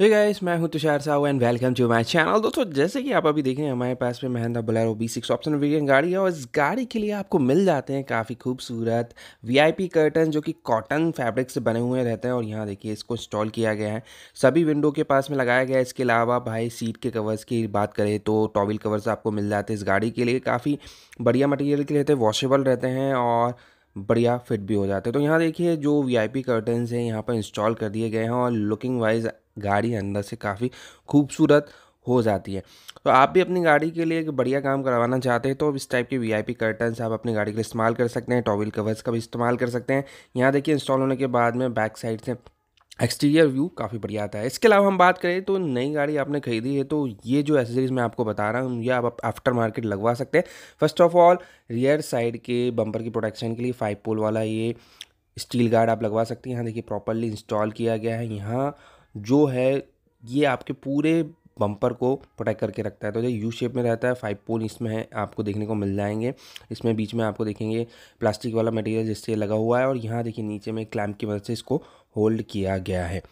हे guys मैं हूं Tushar Sahu and welcome to my channel दोस्तों जैसे कि आप अभी देख रहे हैं हमारे पास में Mahindra Bolero B six option N गाड़ी है और इस गाड़ी के लिए आपको मिल जाते हैं काफ़ी खूबसूरत वीआईपी कर्टन जो कि कॉटन फैब्रिक से बने हुए रहते हैं और यहाँ देखिए इसको इंस्टॉल किया गया है सभी विंडो के पास में लगाया गया है इसके अलावा भाई सीट के कवर्स की बात करें तो टॉबिल कवर्स आपको मिल जाते हैं इस गाड़ी के लिए काफ़ी बढ़िया मटेरियल के रहते हैं वॉशेबल रहते हैं और बढ़िया फिट भी हो जाते हैं तो यहाँ देखिए जो वी आई कर्टन्स हैं यहाँ पर इंस्टॉल कर दिए गए हैं और लुकिंग वाइज गाड़ी अंदर से काफ़ी खूबसूरत हो जाती है तो आप भी अपनी गाड़ी के लिए एक बढ़िया काम करवाना चाहते हैं तो इस टाइप के वी पी कर्टन्स आप अपनी गाड़ी के लिए इस्तेमाल कर सकते हैं टॉविल कवर्स का भी इस्तेमाल कर सकते हैं यहाँ देखिए इंस्टॉल होने के बाद में बैक साइड से एक्सटीरियर व्यू काफ़ी बढ़िया आता है इसके अलावा हम बात करें तो नई गाड़ी आपने खरीदी है तो ये जो एसेसरीज मैं आपको बता रहा हूँ ये आप आफ्टर मार्केट लगवा सकते हैं first of all rear side के बम्पर की प्रोटेक्शन के लिए फाइव पोल वाला ये स्टील गार्ड आप लगवा सकते हैं यहाँ देखिए प्रॉपरली इंस्टॉल किया गया है यहाँ जो है ये आपके पूरे बम्पर को प्रोटेक्ट करके रखता है तो जो यू शेप में रहता है फाइव पोल इसमें है आपको देखने को मिल जाएंगे इसमें बीच में आपको देखेंगे प्लास्टिक वाला मटेरियल जिससे लगा हुआ है और यहाँ देखिए नीचे में क्लैम्प की मदद से इसको होल्ड किया गया है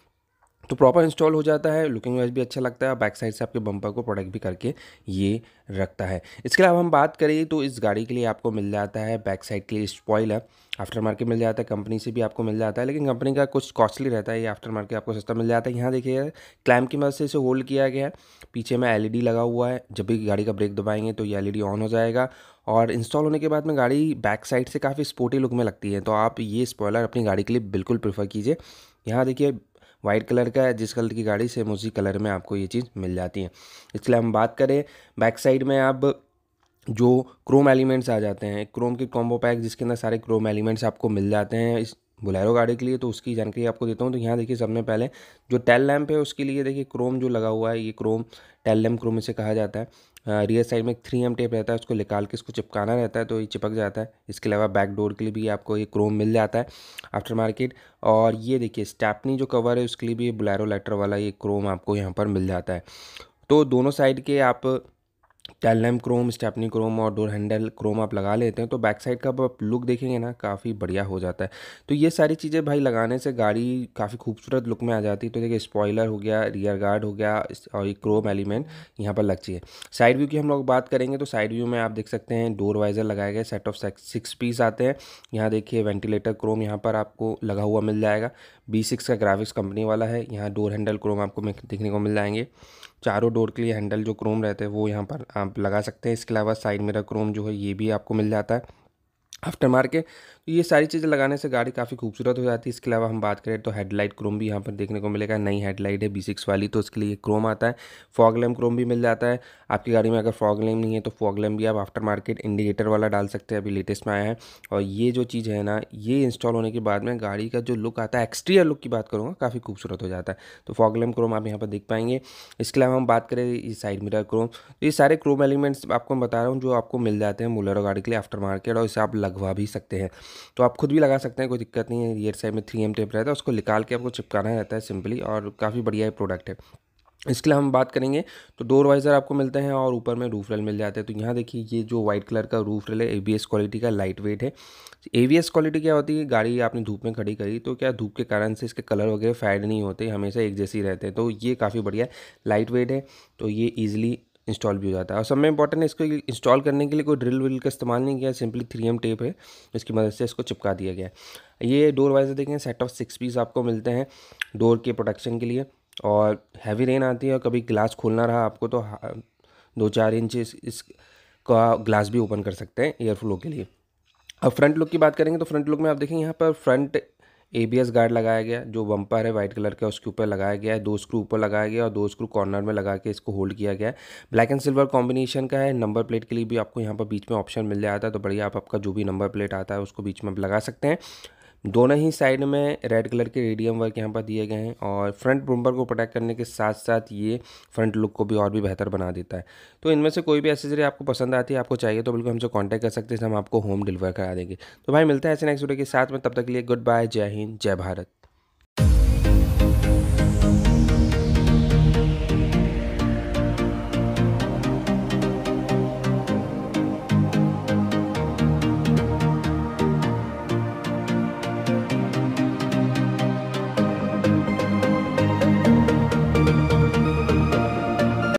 तो प्रॉपर इंस्टॉल हो जाता है लुकिंग वाइज भी अच्छा लगता है बैक साइड से आपके बम्पर को प्रोडक्ट भी करके ये रखता है इसके अलावा हम बात करें तो इस गाड़ी के लिए आपको मिल जाता है बैक साइड के लिए स्पॉयलर आफ्टर मार्केट मिल जाता है कंपनी से भी आपको मिल जाता है लेकिन कंपनी का कुछ कॉस्टली रहता है ये आफ्टर मार्केट आपको सस्ता मिल जाता है यहाँ देखिए क्लैम की मदद से इसे होल्ड किया गया है पीछे में एल लगा हुआ है जब भी गाड़ी का ब्रेक दबाएंगे तो ये एल ऑन हो जाएगा और इंस्टॉल होने के बाद में गाड़ी बैक साइड से काफ़ी स्पोर्टी लुक में लगती है तो आप ये स्पॉयलर अपनी गाड़ी के लिए बिल्कुल प्रीफर कीजिए यहाँ देखिए वाइट कलर का है जिस कलर की गाड़ी सेम उसी कलर में आपको ये चीज़ मिल जाती है इसलिए हम बात करें बैक साइड में आप जो क्रोम एलिमेंट्स आ जाते हैं क्रोम के कॉम्बो पैक जिसके अंदर सारे क्रोम एलिमेंट्स आपको मिल जाते हैं इस बुलेरो गाड़ी के लिए तो उसकी जानकारी आपको देता हूँ तो यहाँ देखिए सबने पहले जो टेल लैम्प है उसके लिए देखिए क्रोम जो लगा हुआ है ये क्रोम टेल लैम्प क्रोम इसे कहा जाता है रियर साइड में एक थ्री एम टेप रहता है उसको निकाल के इसको चिपकाना रहता है तो ये चिपक जाता है इसके अलावा बैक डोर के लिए भी आपको ये क्रोम मिल जाता है आफ्टर मार्केट और ये देखिए स्टैपनी जो कवर है उसके लिए भी बुलेरो लेटर वाला ये क्रोम आपको यहाँ पर मिल जाता है तो दोनों साइड के आप टेलनेम क्रोम स्टेपनी क्रोम और डोर हैंडल क्रोम आप लगा लेते हैं तो बैक साइड का आप लुक देखेंगे ना काफ़ी बढ़िया हो जाता है तो ये सारी चीज़ें भाई लगाने से गाड़ी काफ़ी खूबसूरत लुक में आ जाती है तो देखिए स्पॉयलर हो गया रियर गार्ड हो गया और ये क्रोम एलिमेंट यहाँ पर लग चाहिए साइड व्यू की हम लोग बात करेंगे तो साइड व्यू में आप देख सकते हैं डोर वाइजर लगाए गए सेट ऑफ सिक्स पीस आते हैं यहाँ देखिए वेंटिलेटर क्रोम यहाँ पर आपको लगा हुआ मिल जाएगा बी सिक्स का ग्राफिक्स कंपनी वाला है यहाँ डोर हैंडल क्रोम आपको देखने को मिल जाएंगे चारों डोर के लिए हैंडल जो क्रोम रहते हैं वो यहाँ पर आप लगा सकते हैं इसके अलावा साइड मिरर क्रोम जो है ये भी आपको मिल जाता है आफ्टर मार के तो ये सारी चीज़ें लगाने से गाड़ी काफ़ी खूबसूरत हो जाती है इसके अलावा हम बात करें तो हेडलाइट क्रोम भी यहाँ पर देखने को मिलेगा नई हेडलाइट है बी सिक्स वाली तो इसके लिए क्रोम आता है फॉग लैम्प क्रोम भी मिल जाता है आपकी गाड़ी में अगर फॉग लैम्प नहीं है तो फॉग लैम्प भी आप आफ्टर मार्केट इंडिकेटर वाला डाल सकते हैं अभी लेटेस्ट में आया है और ये जो चीज़ है ना ये इंस्टॉल होने के बाद में गाड़ी का जो लुक आता है एक्सटीरियर लुक की बात करूँगा काफ़ी खूबसूरत हो जाता है तो फॉग क्रोम आप यहाँ पर देख पाएंगे इसके अलावा हम बात करें ये साइड मिरर क्रोम तो ये सारे क्रोम एलिमेंट्स आपको बता रहा हूँ जो आपको मिल जाते हैं मुलर गाड़ी के लिए आफ्टर मार्केट और इसे आप लगवा भी सकते हैं तो आप खुद भी लगा सकते हैं कोई दिक्कत नहीं है ये साइड में थ्री एम टेप रहता है उसको निकाल के आपको चिपकाना रहता है सिंपली और काफ़ी बढ़िया प्रोडक्ट है इसके लिए हम बात करेंगे तो डोर वाइज़र आपको मिलते हैं और ऊपर में रूफ रेल मिल जाते हैं तो यहाँ देखिए ये जो व्हाइट कलर का रूफ रेल है एबीएस क्वालिटी का लाइट वेट है एवीएस क्वालिटी क्या होती है गाड़ी आपने धूप में खड़ी करी तो क्या धूप के कारण से इसके कलर वगैरह फैड नहीं होते हमेशा एक जैसे ही रहते हैं तो ये काफ़ी बढ़िया लाइट वेट है तो ये ईजिली इंस्टॉल भी हो जाता है और सब में इंपॉर्टेंट है इसको इंस्टॉल करने के लिए कोई ड्रिल विल का इस्तेमाल नहीं किया सिंपली थ्री एम टेप है इसकी मदद से इसको चिपका दिया गया है ये डोर वाइजर देखें सेट ऑफ सिक्स पीस आपको मिलते हैं डोर के प्रोटेक्शन के लिए और हैवी रेन आती है और कभी ग्लास खोलना रहा आपको तो हाँ, दो चार इंच इस, इस का ग्लास भी ओपन कर सकते हैं एयरफ्लो फ्लो के लिए अब फ्रंट लुक की बात करेंगे तो फ्रंट लुक में आप देखें यहाँ पर फ्रंट एबीएस गार्ड लगाया गया जो बम्पर है वाइट कलर का उसके ऊपर लगाया गया है दो स्क्रू ऊपर लगाया गया और दो स्क्रू कॉर्नर में लगा के इसको होल्ड किया गया है ब्लैक एंड सिल्वर कॉम्बिनेशन का है नंबर प्लेट के लिए भी आपको यहाँ पर बीच में ऑप्शन मिल जाता है तो बढ़िया आप आपका जो भी नंबर प्लेट आता है उसको बीच में लगा सकते हैं दोनों ही साइड में रेड कलर के रेडियम वर्क यहाँ पर दिए गए हैं और फ्रंट बम्पर को प्रोटेक्ट करने के साथ साथ ये फ्रंट लुक को भी और भी बेहतर बना देता है तो इनमें से कोई भी एसेसरी आपको पसंद आती है आपको चाहिए तो बिल्कुल हमसे कॉन्टैक्ट कर सकते हैं हम आपको होम डिलीवर करा देंगे तो भाई मिलता है ऐसे नेक्स्ट वीडियो के साथ में तब तक के लिए गुड बाय जय हिंद जय भारत